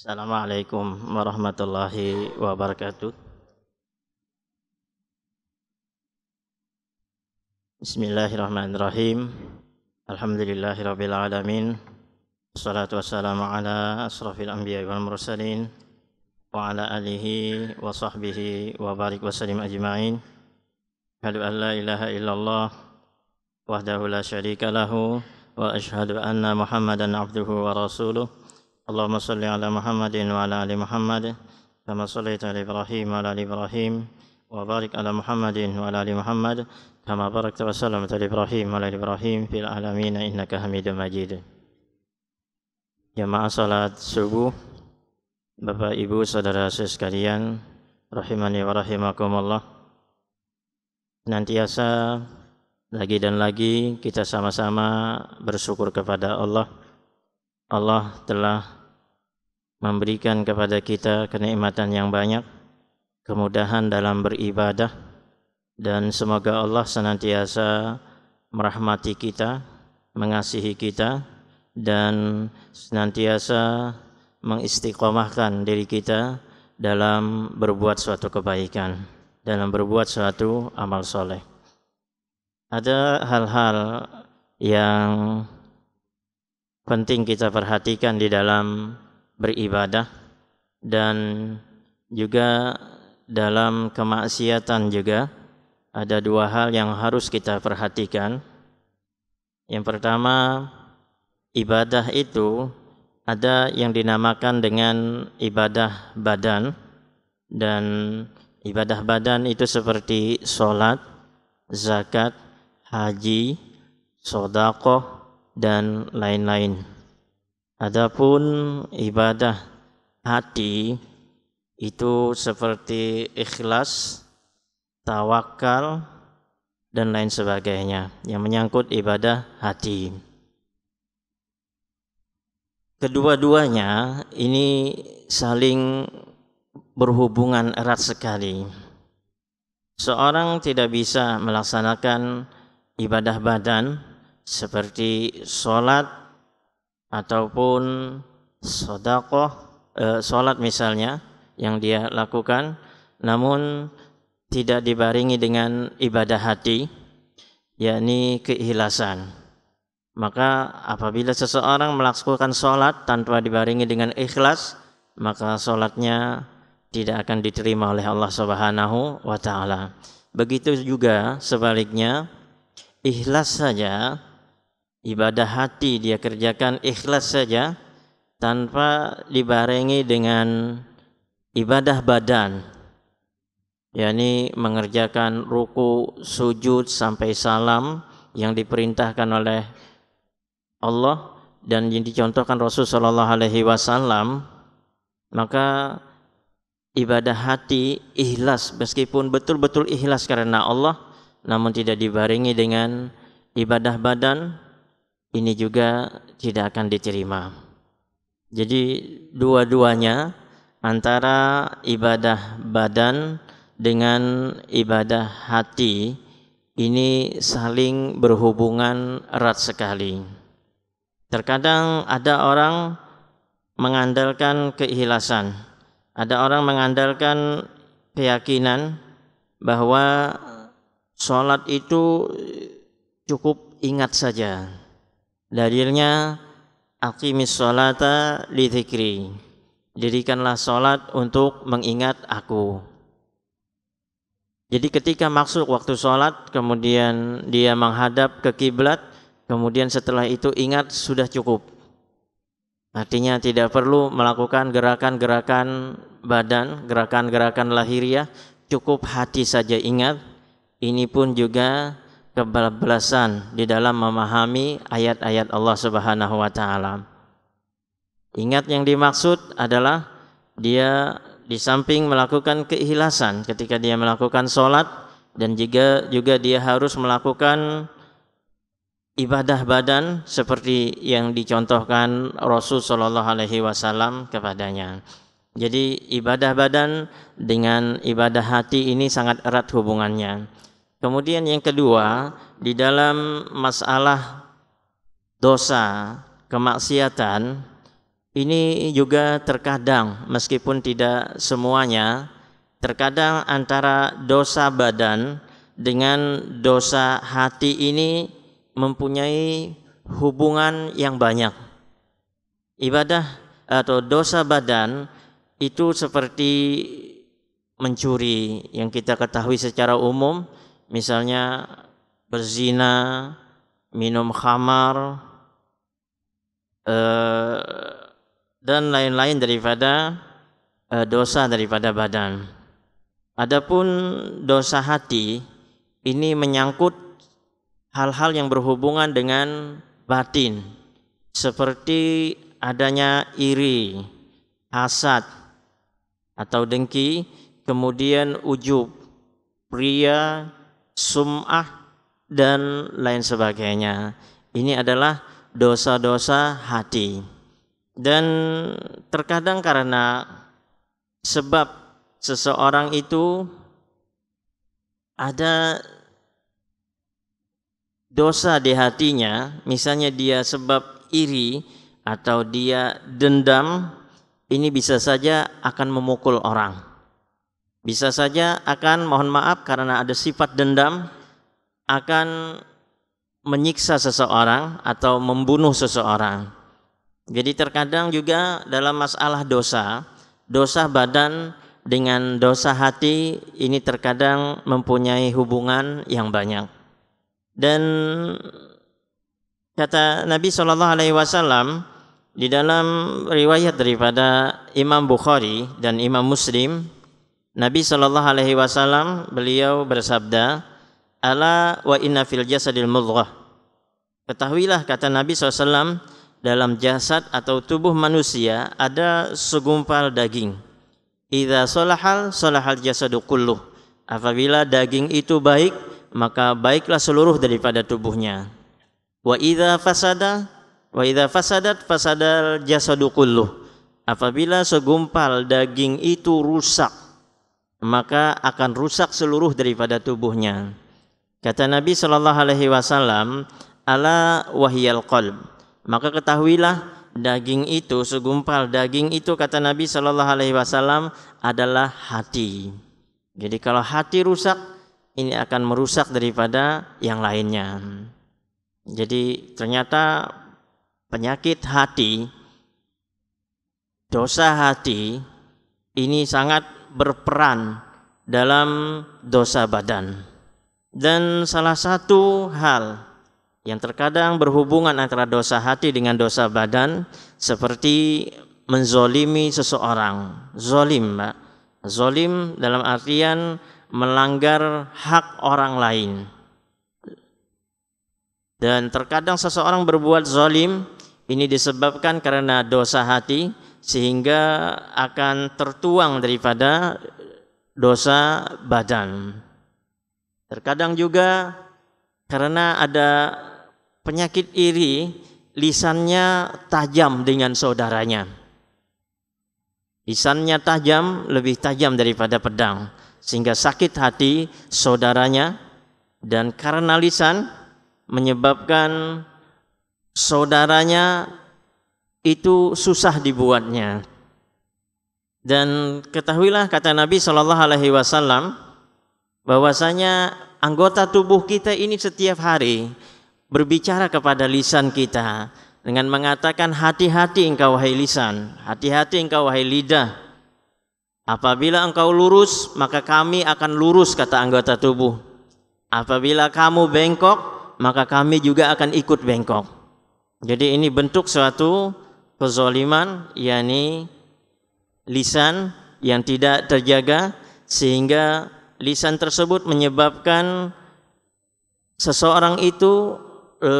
Assalamualaikum warahmatullahi wabarakatuh. Bismillahirrahmanirrahim. Alhamdulillahirabbil alamin. Wassalatu wassalamu ala asrafil anbiya'i wal mursalin wa ala alihi wa sahbihi wa barik wa salim ajma'in. Asyhadu an la ilaha illallah wahdahu la syarika lahu wa asyhadu anna Muhammadan abduhu wa rasuluh. اللهم صل على محمد وعلى آل محمد كما صليت على إبراهيم وعلى آل إبراهيم وبارك على محمد وعلى آل محمد كما باركت ala على إبراهيم وعلى آل إبراهيم في العالمين إنك حميد مجيد Jamaah salat subuh Bapak Ibu Saudara saudara sekalian Rahimani wa rahimakumullah Nantiasa lagi dan lagi kita sama-sama bersyukur kepada Allah Allah telah memberikan kepada kita kenikmatan yang banyak, kemudahan dalam beribadah, dan semoga Allah senantiasa merahmati kita, mengasihi kita, dan senantiasa mengistiqomahkan diri kita dalam berbuat suatu kebaikan, dalam berbuat suatu amal soleh. Ada hal-hal yang penting kita perhatikan di dalam beribadah dan juga dalam kemaksiatan juga ada dua hal yang harus kita perhatikan. Yang pertama, ibadah itu ada yang dinamakan dengan ibadah badan dan ibadah badan itu seperti sholat, zakat, haji, sodakoh, dan lain-lain. Adapun ibadah hati itu seperti ikhlas, tawakal, dan lain sebagainya yang menyangkut ibadah hati. Kedua-duanya ini saling berhubungan erat sekali. Seorang tidak bisa melaksanakan ibadah badan seperti sholat, ataupun sodakoh e, sholat misalnya yang dia lakukan namun tidak dibaringi dengan ibadah hati yakni keikhlasan maka apabila seseorang melakukan sholat tanpa dibaringi dengan ikhlas maka sholatnya tidak akan diterima oleh Allah Subhanahu wa taala begitu juga sebaliknya ikhlas saja ibadah hati dia kerjakan ikhlas saja tanpa dibarengi dengan ibadah badan yakni mengerjakan ruku, sujud sampai salam yang diperintahkan oleh Allah dan yang dicontohkan Rasul sallallahu alaihi wasallam maka ibadah hati ikhlas meskipun betul-betul ikhlas karena Allah namun tidak dibarengi dengan ibadah badan ini juga tidak akan diterima. Jadi dua-duanya antara ibadah badan dengan ibadah hati ini saling berhubungan erat sekali. Terkadang ada orang mengandalkan keikhlasan, ada orang mengandalkan keyakinan bahwa sholat itu cukup ingat saja. Dalilnya aqimis sholata li dzikri. Dirikanlah salat untuk mengingat aku. Jadi ketika masuk waktu salat kemudian dia menghadap ke kiblat, kemudian setelah itu ingat sudah cukup. Artinya tidak perlu melakukan gerakan-gerakan badan, gerakan-gerakan lahiriah, cukup hati saja ingat. Ini pun juga kebablasan di dalam memahami ayat-ayat Allah Subhanahu wa taala. Ingat yang dimaksud adalah dia di samping melakukan keikhlasan ketika dia melakukan solat dan juga juga dia harus melakukan ibadah badan seperti yang dicontohkan Rasul Shallallahu Alaihi Wasallam kepadanya. Jadi ibadah badan dengan ibadah hati ini sangat erat hubungannya. Kemudian yang kedua, di dalam masalah dosa, kemaksiatan, ini juga terkadang meskipun tidak semuanya, terkadang antara dosa badan dengan dosa hati ini mempunyai hubungan yang banyak. Ibadah atau dosa badan itu seperti mencuri yang kita ketahui secara umum, misalnya berzina, minum khamar, eh, dan lain-lain daripada eh, dosa daripada badan. Adapun dosa hati ini menyangkut hal-hal yang berhubungan dengan batin seperti adanya iri, hasad atau dengki, kemudian ujub, pria sum'ah, dan lain sebagainya. Ini adalah dosa-dosa hati. Dan terkadang karena sebab seseorang itu ada dosa di hatinya, misalnya dia sebab iri atau dia dendam, ini bisa saja akan memukul orang. Bisa saja akan mohon maaf karena ada sifat dendam akan menyiksa seseorang atau membunuh seseorang. Jadi terkadang juga dalam masalah dosa, dosa badan dengan dosa hati ini terkadang mempunyai hubungan yang banyak. Dan kata Nabi Shallallahu Alaihi Wasallam di dalam riwayat daripada Imam Bukhari dan Imam Muslim Nabi Shallallahu Alaihi Wasallam beliau bersabda, "Ala wa inna fil jasadil mudghah." Ketahuilah kata Nabi SAW dalam jasad atau tubuh manusia ada segumpal daging. Idza solahal solahal jasadu kulluh. Apabila daging itu baik, maka baiklah seluruh daripada tubuhnya. Wa idza fasada wa idza fasadat fasadal jasadu kulluh. Apabila segumpal daging itu rusak, maka akan rusak seluruh daripada tubuhnya. Kata Nabi Shallallahu Alaihi Wasallam, ala wahyal qalb. Maka ketahuilah daging itu segumpal daging itu kata Nabi Shallallahu Alaihi Wasallam adalah hati. Jadi kalau hati rusak ini akan merusak daripada yang lainnya. Jadi ternyata penyakit hati, dosa hati ini sangat berperan dalam dosa badan. Dan salah satu hal yang terkadang berhubungan antara dosa hati dengan dosa badan seperti menzolimi seseorang zolim mbak zolim dalam artian melanggar hak orang lain dan terkadang seseorang berbuat zolim ini disebabkan karena dosa hati sehingga akan tertuang daripada dosa badan. Terkadang juga karena ada penyakit iri, lisannya tajam dengan saudaranya. Lisannya tajam, lebih tajam daripada pedang, sehingga sakit hati saudaranya dan karena lisan menyebabkan saudaranya itu susah dibuatnya. Dan ketahuilah kata Nabi Shallallahu Alaihi Wasallam bahwasanya anggota tubuh kita ini setiap hari berbicara kepada lisan kita dengan mengatakan hati-hati engkau wahai lisan, hati-hati engkau wahai lidah. Apabila engkau lurus, maka kami akan lurus kata anggota tubuh. Apabila kamu bengkok, maka kami juga akan ikut bengkok. Jadi ini bentuk suatu kezaliman yakni lisan yang tidak terjaga sehingga lisan tersebut menyebabkan seseorang itu e,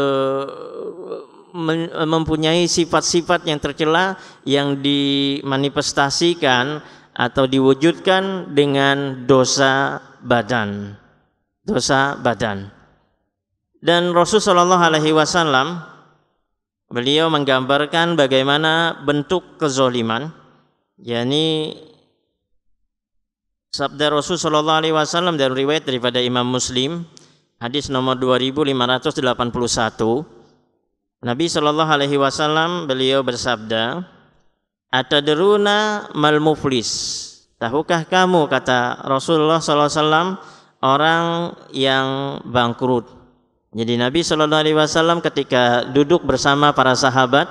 mempunyai sifat-sifat yang tercela yang dimanifestasikan atau diwujudkan dengan dosa badan dosa badan dan Rasulullah Shallallahu Alaihi Wasallam beliau menggambarkan bagaimana bentuk kezoliman yakni sabda Rasul sallallahu alaihi wasallam dan riwayat daripada Imam Muslim hadis nomor 2581 Nabi sallallahu alaihi wasallam beliau bersabda Atadruna mal muflis Tahukah kamu kata Rasulullah sallallahu alaihi wasallam orang yang bangkrut jadi Nabi Shallallahu Alaihi Wasallam ketika duduk bersama para sahabat,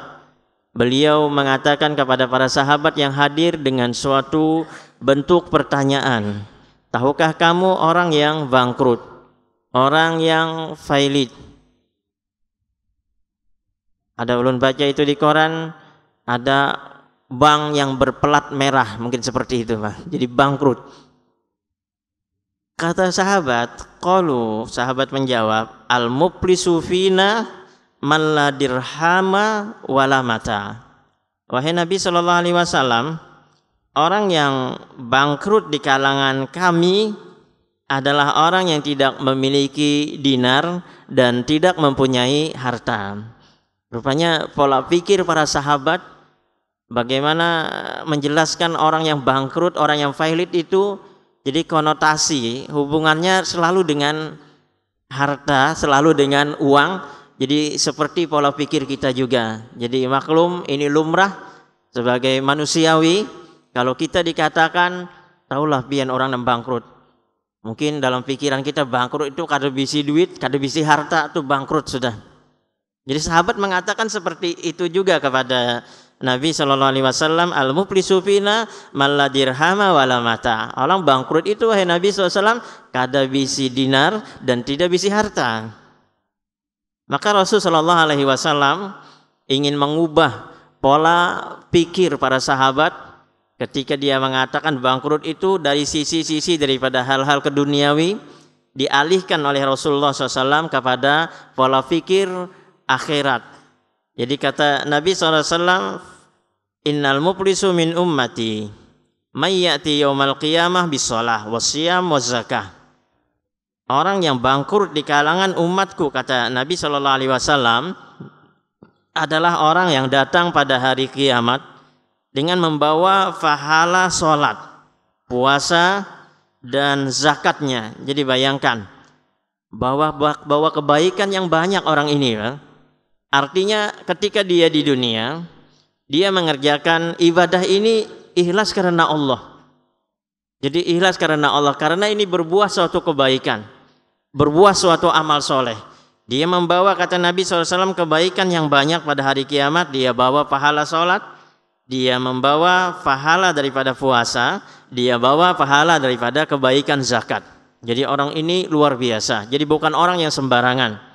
beliau mengatakan kepada para sahabat yang hadir dengan suatu bentuk pertanyaan, tahukah kamu orang yang bangkrut, orang yang failit? Ada ulun baca itu di koran, ada bank yang berpelat merah, mungkin seperti itu, Pak. Jadi bangkrut. Kata sahabat, kalau sahabat menjawab, al muplisu fina man la dirhama wala mata. Wahai Nabi Shallallahu alaihi wasallam, orang yang bangkrut di kalangan kami adalah orang yang tidak memiliki dinar dan tidak mempunyai harta. Rupanya pola pikir para sahabat bagaimana menjelaskan orang yang bangkrut, orang yang failit itu jadi konotasi hubungannya selalu dengan harta, selalu dengan uang. Jadi seperti pola pikir kita juga. Jadi maklum ini lumrah sebagai manusiawi. Kalau kita dikatakan tahulah biar orang yang bangkrut. Mungkin dalam pikiran kita bangkrut itu kada bisi duit, kada bisi harta itu bangkrut sudah. Jadi sahabat mengatakan seperti itu juga kepada Nabi Shallallahu Alaihi Wasallam al muflisu fina maladirhama walamata. Orang bangkrut itu wahai Nabi SAW kada bisi dinar dan tidak bisi harta. Maka Rasul Shallallahu Alaihi Wasallam ingin mengubah pola pikir para sahabat ketika dia mengatakan bangkrut itu dari sisi-sisi daripada hal-hal keduniawi dialihkan oleh Rasulullah SAW kepada pola pikir akhirat jadi kata Nabi SAW, Innal muplisu min ummati mayyati yawmal qiyamah bisalah wasiyam wazakah. Orang yang bangkrut di kalangan umatku kata Nabi SAW, adalah orang yang datang pada hari kiamat dengan membawa fahala solat, puasa dan zakatnya. Jadi bayangkan bahwa bawa kebaikan yang banyak orang ini. Ya Artinya ketika dia di dunia, dia mengerjakan ibadah ini ikhlas karena Allah. Jadi ikhlas karena Allah karena ini berbuah suatu kebaikan, berbuah suatu amal soleh. Dia membawa kata Nabi SAW kebaikan yang banyak pada hari kiamat. Dia bawa pahala sholat, dia membawa pahala daripada puasa, dia bawa pahala daripada kebaikan zakat. Jadi orang ini luar biasa. Jadi bukan orang yang sembarangan.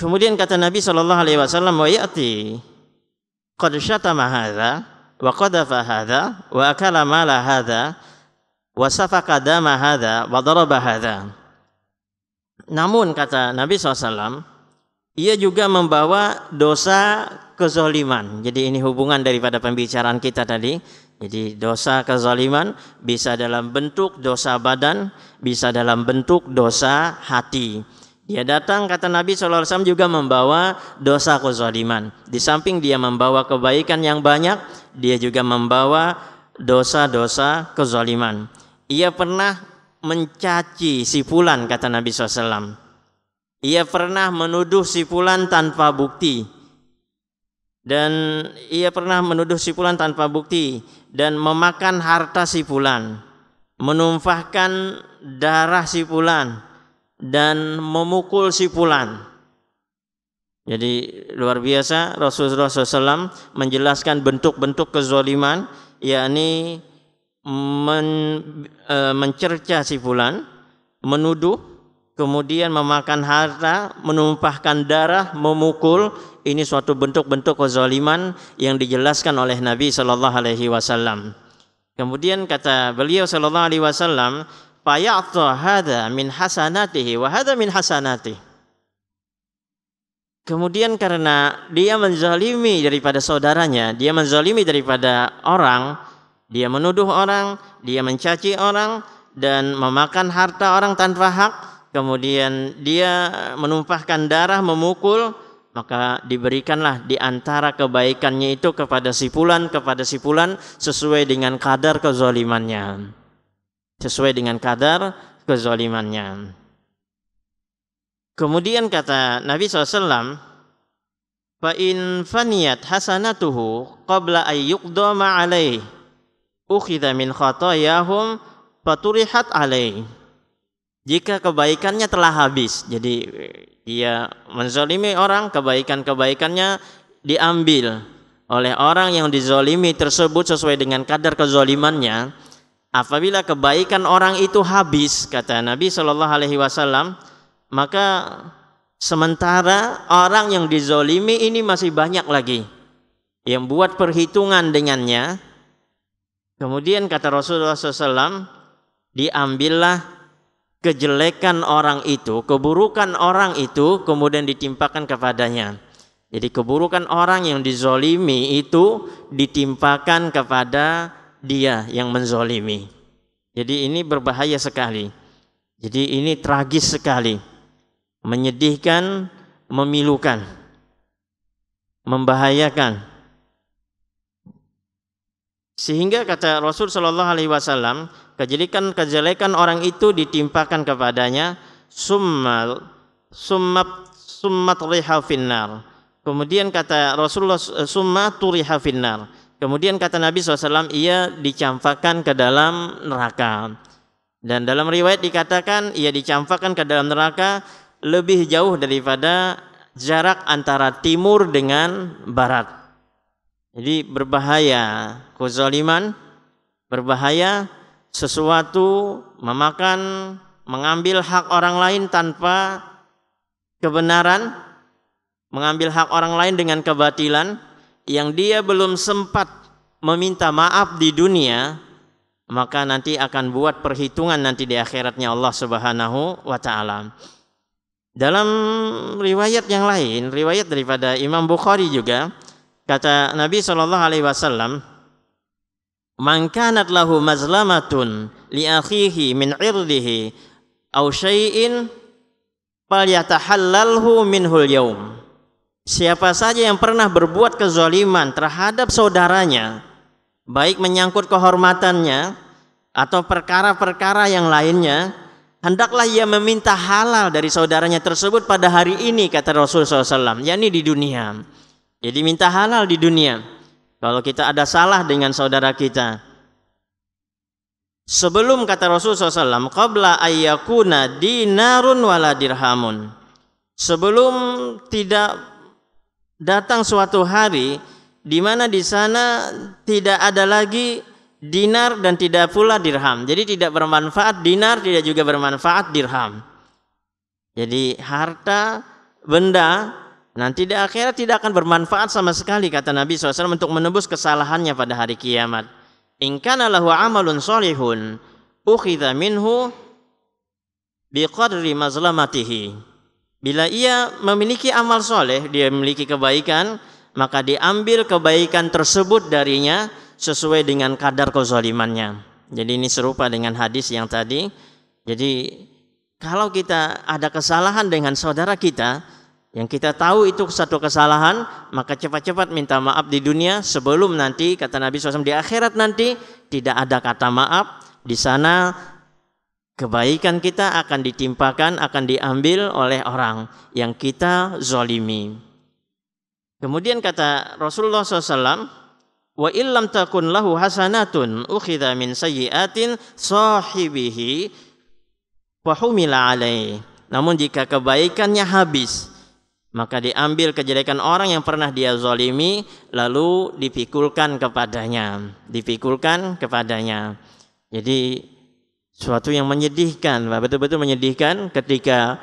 Kemudian kata Nabi sallallahu alaihi wasallam wa ya'ti qad syatama hadza wa qadafa hadza wa akala mala hadza wa safaqa dama hadza wa daraba hadza. Namun kata Nabi SAW, ia juga membawa dosa kezoliman. Jadi ini hubungan daripada pembicaraan kita tadi. Jadi dosa kezaliman bisa dalam bentuk dosa badan, bisa dalam bentuk dosa hati. Ya datang kata Nabi SAW juga membawa dosa kezaliman. Di samping dia membawa kebaikan yang banyak, dia juga membawa dosa-dosa kezaliman. Ia pernah mencaci si Fulan kata Nabi SAW. Ia pernah menuduh si Fulan tanpa bukti. Dan ia pernah menuduh si Fulan tanpa bukti dan memakan harta si Fulan, menumpahkan darah si Fulan dan memukul si Fulan. Jadi luar biasa Rasulullah SAW menjelaskan bentuk-bentuk kezaliman, yakni men, e, mencerca si Fulan, menuduh, kemudian memakan harta, menumpahkan darah, memukul. Ini suatu bentuk-bentuk kezaliman yang dijelaskan oleh Nabi Shallallahu Alaihi Wasallam. Kemudian kata beliau Shallallahu Alaihi Wasallam, fayata hadha min hasanatihi wa hadha min hasanatihi Kemudian karena dia menzalimi daripada saudaranya, dia menzalimi daripada orang, dia menuduh orang, dia mencaci orang dan memakan harta orang tanpa hak, kemudian dia menumpahkan darah, memukul, maka diberikanlah di antara kebaikannya itu kepada sipulan kepada sipulan sesuai dengan kadar kezalimannya sesuai dengan kadar kezolimannya. Kemudian kata Nabi SAW, فَإِنْ فَنِيَتْ حَسَنَتُهُ قَبْلَ أَنْ يُقْدَمَ عَلَيْهِ أُخِذَ مِنْ khatayahum فَتُرِحَتْ عَلَيْهِ jika kebaikannya telah habis, jadi eh, ia menzolimi orang, kebaikan-kebaikannya diambil oleh orang yang dizolimi tersebut sesuai dengan kadar kezolimannya, Apabila kebaikan orang itu habis, kata Nabi Shallallahu Alaihi Wasallam, maka sementara orang yang dizolimi ini masih banyak lagi yang buat perhitungan dengannya. Kemudian kata Rasulullah SAW, diambillah kejelekan orang itu, keburukan orang itu kemudian ditimpakan kepadanya. Jadi keburukan orang yang dizolimi itu ditimpakan kepada dia yang menzolimi. Jadi ini berbahaya sekali. Jadi ini tragis sekali. Menyedihkan, memilukan. Membahayakan. Sehingga kata Rasul Shallallahu alaihi wasallam, kejelekan kejelekan orang itu ditimpakan kepadanya summal summat summat finnar. Kemudian kata Rasulullah summa turiha finnar. Kemudian kata Nabi SAW, ia dicampakkan ke dalam neraka. Dan dalam riwayat dikatakan, ia dicampakkan ke dalam neraka lebih jauh daripada jarak antara timur dengan barat. Jadi berbahaya kezaliman, berbahaya sesuatu memakan, mengambil hak orang lain tanpa kebenaran, mengambil hak orang lain dengan kebatilan, yang dia belum sempat meminta maaf di dunia maka nanti akan buat perhitungan nanti di akhiratnya Allah Subhanahu wa taala. Dalam riwayat yang lain, riwayat daripada Imam Bukhari juga kata Nabi saw. alaihi wasallam, "Man kanat lahu mazlamatun li akhihi min irdihi aw syai'in falyatahallalhu minhul yaum." Siapa saja yang pernah berbuat kezaliman terhadap saudaranya, baik menyangkut kehormatannya atau perkara-perkara yang lainnya, hendaklah ia meminta halal dari saudaranya tersebut pada hari ini, kata Rasul SAW, yakni di dunia. Jadi minta halal di dunia. Kalau kita ada salah dengan saudara kita, sebelum kata Rasul SAW, qabla ayyakuna dinarun wala Sebelum tidak datang suatu hari di mana di sana tidak ada lagi dinar dan tidak pula dirham. Jadi tidak bermanfaat dinar, tidak juga bermanfaat dirham. Jadi harta benda nanti di akhirat tidak akan bermanfaat sama sekali kata Nabi SAW untuk menebus kesalahannya pada hari kiamat. In kana lahu amalun solihun ukhidha minhu biqadri mazlamatihi. Bila ia memiliki amal soleh, dia memiliki kebaikan, maka diambil kebaikan tersebut darinya sesuai dengan kadar kezalimannya. Jadi ini serupa dengan hadis yang tadi. Jadi kalau kita ada kesalahan dengan saudara kita, yang kita tahu itu satu kesalahan, maka cepat-cepat minta maaf di dunia sebelum nanti kata Nabi SAW di akhirat nanti tidak ada kata maaf di sana Kebaikan kita akan ditimpakan, akan diambil oleh orang yang kita zolimi. Kemudian kata Rasulullah SAW, wa illam takun lahu hasanatun ukhidha min sayyiatin sahibihi fahumila alaih. Namun jika kebaikannya habis, maka diambil kejelekan orang yang pernah dia zolimi, lalu dipikulkan kepadanya. Dipikulkan kepadanya. Jadi Suatu yang menyedihkan, betul-betul menyedihkan ketika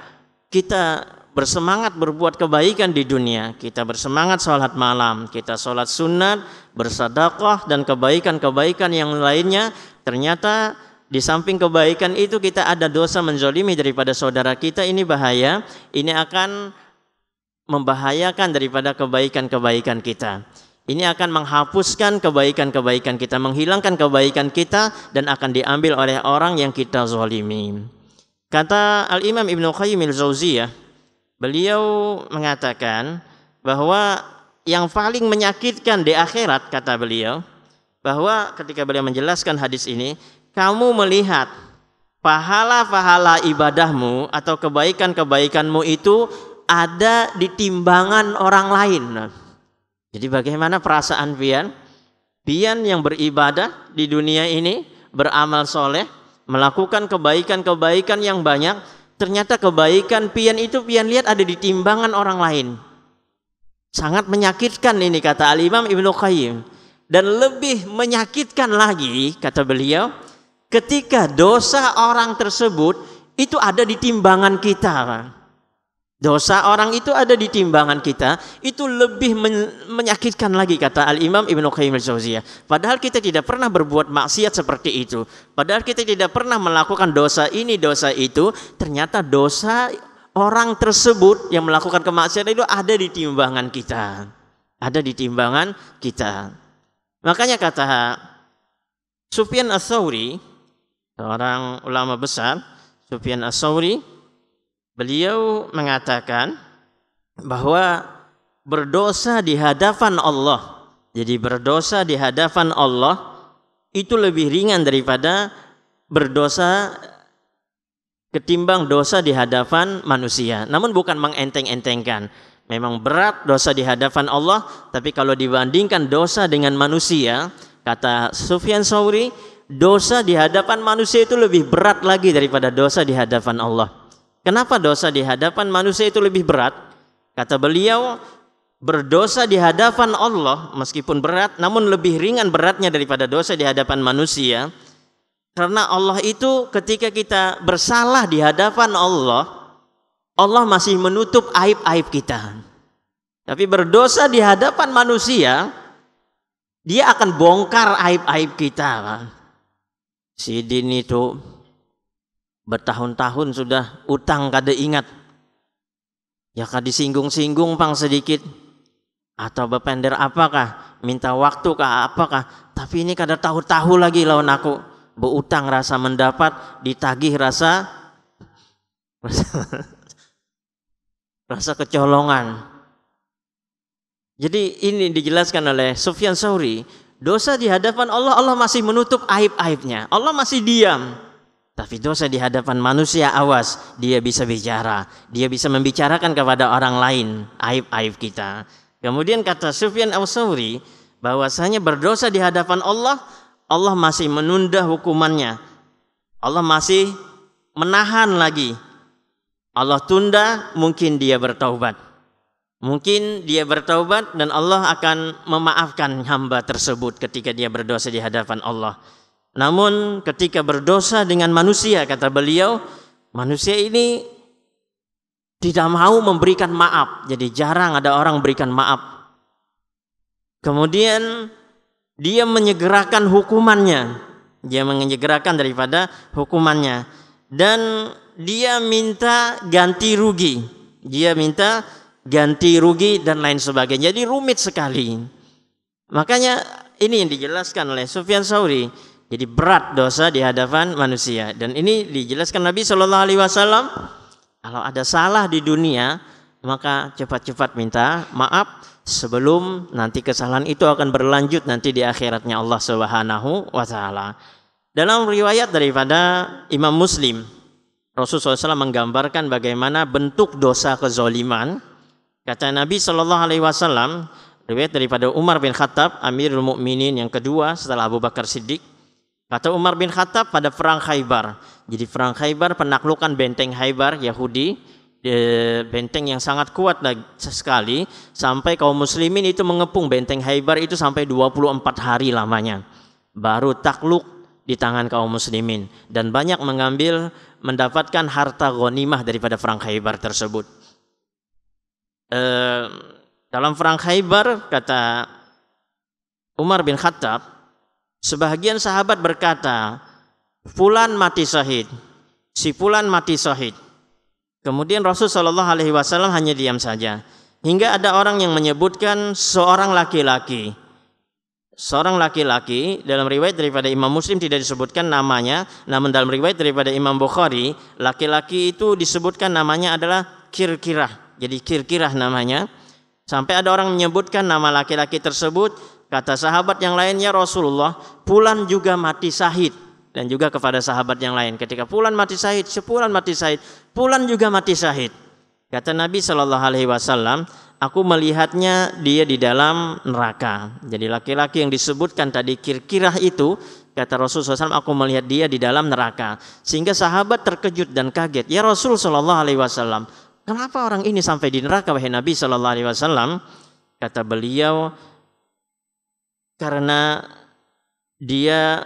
kita bersemangat berbuat kebaikan di dunia. Kita bersemangat sholat malam, kita sholat sunat, bersedekah dan kebaikan-kebaikan yang lainnya. Ternyata di samping kebaikan itu kita ada dosa menzolimi daripada saudara kita ini bahaya ini akan membahayakan daripada kebaikan-kebaikan kita ini akan menghapuskan kebaikan-kebaikan kita, menghilangkan kebaikan kita dan akan diambil oleh orang yang kita zalimi. Kata Al-Imam Ibnu Qayyim al jauziyah beliau mengatakan bahwa yang paling menyakitkan di akhirat kata beliau, bahwa ketika beliau menjelaskan hadis ini, kamu melihat pahala-pahala ibadahmu atau kebaikan-kebaikanmu itu ada di timbangan orang lain. Jadi bagaimana perasaan Pian? Bian yang beribadah di dunia ini, beramal soleh, melakukan kebaikan-kebaikan yang banyak, ternyata kebaikan Pian itu Pian lihat ada di timbangan orang lain. Sangat menyakitkan ini kata Al-Imam Ibnu Qayyim. Dan lebih menyakitkan lagi kata beliau ketika dosa orang tersebut itu ada di timbangan kita. Dosa orang itu ada di timbangan kita, itu lebih menyakitkan lagi kata Al-Imam Ibn Qayyim al -Jawziyah. Padahal kita tidak pernah berbuat maksiat seperti itu. Padahal kita tidak pernah melakukan dosa ini, dosa itu, ternyata dosa orang tersebut yang melakukan kemaksiatan itu ada di timbangan kita. Ada di timbangan kita. Makanya kata Sufyan Ats-Tsauri, seorang ulama besar, Sufyan Ats-Tsauri Beliau mengatakan bahwa berdosa di hadapan Allah. Jadi berdosa di hadapan Allah itu lebih ringan daripada berdosa ketimbang dosa di hadapan manusia. Namun bukan mengenteng-entengkan. Memang berat dosa di hadapan Allah, tapi kalau dibandingkan dosa dengan manusia, kata Sufyan Sauri, dosa di hadapan manusia itu lebih berat lagi daripada dosa di hadapan Allah. Kenapa dosa di hadapan manusia itu lebih berat? Kata beliau, berdosa di hadapan Allah meskipun berat namun lebih ringan beratnya daripada dosa di hadapan manusia. Karena Allah itu ketika kita bersalah di hadapan Allah, Allah masih menutup aib-aib kita. Tapi berdosa di hadapan manusia, dia akan bongkar aib-aib kita. Si Din itu bertahun-tahun sudah utang kada ingat ya kada singgung-singgung pang sedikit atau bepender apakah minta waktu kah apakah tapi ini kada tahu-tahu lagi lawan aku beutang, rasa mendapat ditagih rasa rasa, rasa kecolongan jadi ini dijelaskan oleh Sufyan Sauri dosa di hadapan Allah Allah masih menutup aib-aibnya Allah masih diam tapi dosa di hadapan manusia awas, dia bisa bicara, dia bisa membicarakan kepada orang lain aib-aib kita. Kemudian kata Sufyan Al-Sauri bahwasanya berdosa di hadapan Allah, Allah masih menunda hukumannya. Allah masih menahan lagi. Allah tunda, mungkin dia bertaubat. Mungkin dia bertaubat dan Allah akan memaafkan hamba tersebut ketika dia berdosa di hadapan Allah. Namun ketika berdosa dengan manusia kata beliau, manusia ini tidak mau memberikan maaf. Jadi jarang ada orang berikan maaf. Kemudian dia menyegerakan hukumannya. Dia menyegerakan daripada hukumannya dan dia minta ganti rugi. Dia minta ganti rugi dan lain sebagainya. Jadi rumit sekali. Makanya ini yang dijelaskan oleh Sufyan Sauri jadi berat dosa di hadapan manusia dan ini dijelaskan Nabi Shallallahu Alaihi Wasallam kalau ada salah di dunia maka cepat-cepat minta maaf sebelum nanti kesalahan itu akan berlanjut nanti di akhiratnya Allah Subhanahu wa taala. Dalam riwayat daripada Imam Muslim Rasulullah SAW menggambarkan bagaimana bentuk dosa kezoliman kata Nabi Shallallahu Alaihi Wasallam riwayat daripada Umar bin Khattab Amirul Mukminin yang kedua setelah Abu Bakar Siddiq Kata Umar bin Khattab pada perang Khaybar. Jadi perang Khaybar penaklukan benteng Khaybar Yahudi benteng yang sangat kuat sekali sampai kaum muslimin itu mengepung benteng Khaybar itu sampai 24 hari lamanya. Baru takluk di tangan kaum muslimin dan banyak mengambil mendapatkan harta ghanimah daripada perang Khaybar tersebut. Eh, dalam perang Khaybar kata Umar bin Khattab Sebahagian sahabat berkata, Fulan mati syahid. Si Fulan mati syahid. Kemudian Rasul Shallallahu Alaihi Wasallam hanya diam saja. Hingga ada orang yang menyebutkan seorang laki-laki. Seorang laki-laki dalam riwayat daripada Imam Muslim tidak disebutkan namanya, namun dalam riwayat daripada Imam Bukhari, laki-laki itu disebutkan namanya adalah Kirkirah. Jadi Kirkirah namanya. Sampai ada orang menyebutkan nama laki-laki tersebut Kata sahabat yang lainnya Rasulullah, Pulan juga mati sahid dan juga kepada sahabat yang lain. Ketika Pulan mati sahid, sepulan mati sahid, Pulan juga mati sahid. Kata Nabi saw aku melihatnya dia di dalam neraka. Jadi laki-laki yang disebutkan tadi kirkirah itu, kata Rasul SAW, aku melihat dia di dalam neraka. Sehingga sahabat terkejut dan kaget. Ya Rasul saw Alaihi Wasallam, kenapa orang ini sampai di neraka wahai Nabi saw Kata beliau, karena dia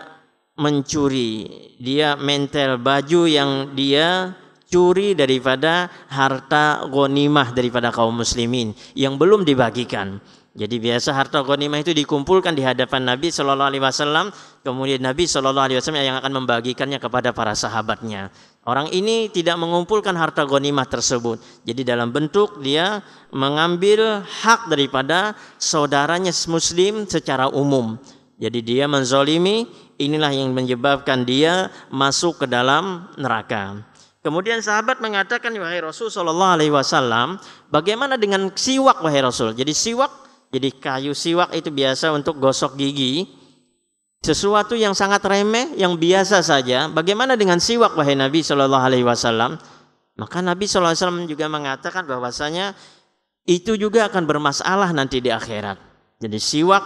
mencuri, dia mentel baju yang dia curi daripada harta gonimah daripada kaum muslimin yang belum dibagikan. Jadi biasa harta ghanimah itu dikumpulkan di hadapan Nabi Shallallahu Alaihi Wasallam, kemudian Nabi Shallallahu Alaihi Wasallam yang akan membagikannya kepada para sahabatnya. Orang ini tidak mengumpulkan harta ghanimah tersebut. Jadi dalam bentuk dia mengambil hak daripada saudaranya muslim secara umum. Jadi dia menzolimi, inilah yang menyebabkan dia masuk ke dalam neraka. Kemudian sahabat mengatakan wahai Rasul Shallallahu Alaihi Wasallam, bagaimana dengan siwak wahai Rasul? Jadi siwak jadi kayu siwak itu biasa untuk gosok gigi. Sesuatu yang sangat remeh, yang biasa saja. Bagaimana dengan siwak wahai Nabi Shallallahu Alaihi Wasallam? Maka Nabi Shallallahu Alaihi Wasallam juga mengatakan bahwasanya itu juga akan bermasalah nanti di akhirat. Jadi siwak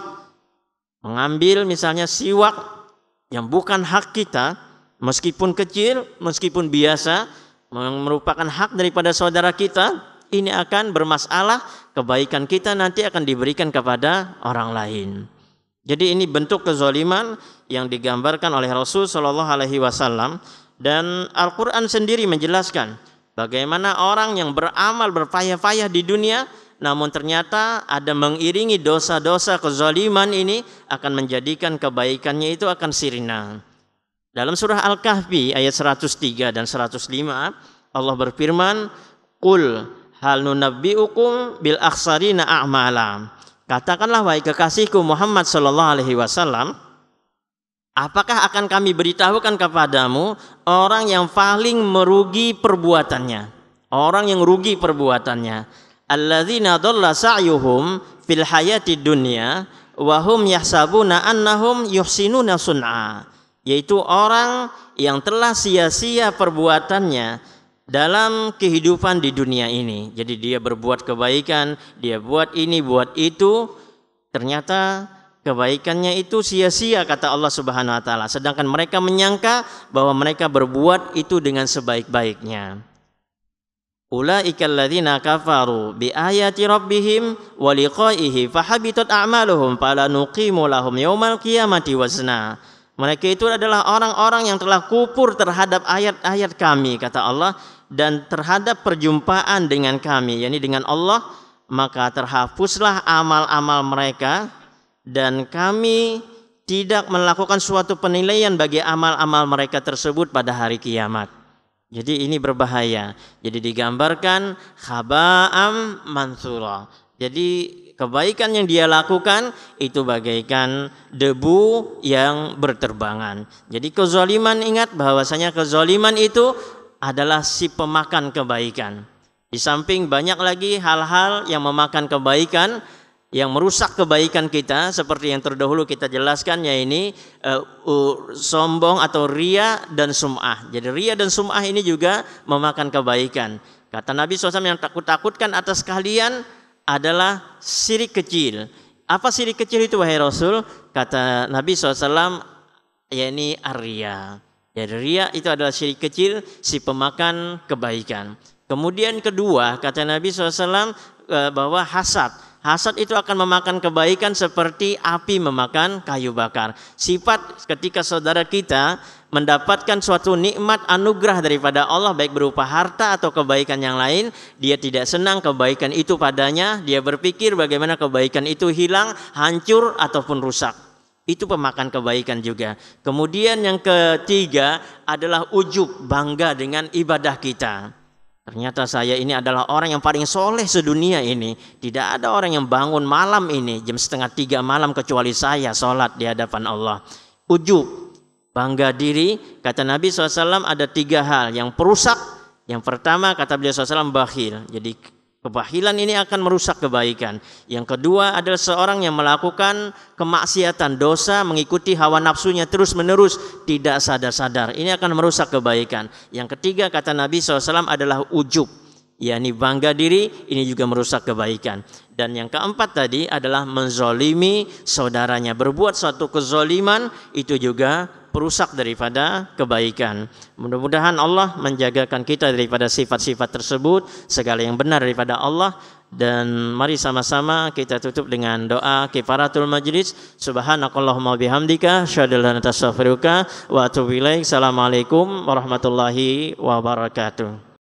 mengambil misalnya siwak yang bukan hak kita, meskipun kecil, meskipun biasa, merupakan hak daripada saudara kita, ini akan bermasalah kebaikan kita nanti akan diberikan kepada orang lain. Jadi ini bentuk kezaliman yang digambarkan oleh Rasul Shallallahu Alaihi Wasallam dan Al-Quran sendiri menjelaskan bagaimana orang yang beramal berpayah-payah di dunia namun ternyata ada mengiringi dosa-dosa kezaliman ini akan menjadikan kebaikannya itu akan sirna. Dalam surah Al-Kahfi ayat 103 dan 105 Allah berfirman, "Qul hal nunabbiukum bil aksarina a'mala. Katakanlah wahai kekasihku Muhammad sallallahu alaihi wasallam, apakah akan kami beritahukan kepadamu orang yang paling merugi perbuatannya? Orang yang rugi perbuatannya. Alladzina dhalla sa'yuhum fil hayati dunya wa hum yahsabuna annahum yuhsinuna sun'a. Yaitu orang yang telah sia-sia perbuatannya dalam kehidupan di dunia ini. Jadi dia berbuat kebaikan, dia buat ini, buat itu, ternyata kebaikannya itu sia-sia kata Allah Subhanahu wa taala. Sedangkan mereka menyangka bahwa mereka berbuat itu dengan sebaik-baiknya. Ulaikal ladzina kafaru bi ayati rabbihim wa liqaihi fahabitat a'maluhum fala nuqimu lahum yawmal qiyamati wazna. Mereka itu adalah orang-orang yang telah kufur terhadap ayat-ayat kami kata Allah dan terhadap perjumpaan dengan kami, yakni dengan Allah, maka terhapuslah amal-amal mereka dan kami tidak melakukan suatu penilaian bagi amal-amal mereka tersebut pada hari kiamat. Jadi ini berbahaya. Jadi digambarkan khaba'am mansura. Jadi kebaikan yang dia lakukan itu bagaikan debu yang berterbangan. Jadi kezaliman ingat bahwasanya kezaliman itu adalah si pemakan kebaikan. Di samping banyak lagi hal-hal yang memakan kebaikan, yang merusak kebaikan kita seperti yang terdahulu kita jelaskan ya ini uh, sombong atau ria dan sum'ah. Jadi ria dan sum'ah ini juga memakan kebaikan. Kata Nabi SAW yang takut-takutkan atas kalian adalah sirik kecil. Apa sirik kecil itu wahai Rasul? Kata Nabi SAW ya ini arya. Ya, ria itu adalah syirik kecil, si pemakan kebaikan. Kemudian kedua, kata Nabi SAW eh, bahwa hasad. Hasad itu akan memakan kebaikan seperti api memakan kayu bakar. Sifat ketika saudara kita mendapatkan suatu nikmat anugerah daripada Allah baik berupa harta atau kebaikan yang lain, dia tidak senang kebaikan itu padanya, dia berpikir bagaimana kebaikan itu hilang, hancur ataupun rusak. Itu pemakan kebaikan juga. Kemudian yang ketiga adalah ujub, bangga dengan ibadah kita. Ternyata saya ini adalah orang yang paling soleh sedunia ini. Tidak ada orang yang bangun malam ini jam setengah tiga malam kecuali saya sholat di hadapan Allah. Ujub, bangga diri. Kata Nabi SAW ada tiga hal yang perusak. Yang pertama kata beliau SAW bakhil. Jadi Kebahilan ini akan merusak kebaikan. Yang kedua adalah seorang yang melakukan kemaksiatan dosa mengikuti hawa nafsunya terus-menerus tidak sadar-sadar. Ini akan merusak kebaikan. Yang ketiga kata Nabi SAW adalah ujub. yakni bangga diri ini juga merusak kebaikan. Dan yang keempat tadi adalah menzolimi saudaranya. Berbuat suatu kezoliman itu juga perusak daripada kebaikan. Mudah-mudahan Allah menjagakan kita daripada sifat-sifat tersebut, segala yang benar daripada Allah dan mari sama-sama kita tutup dengan doa kifaratul majlis. Subhanakallahumma bihamdika, syadalana tasafiruka, wa atubu ilaik. Assalamualaikum warahmatullahi wabarakatuh.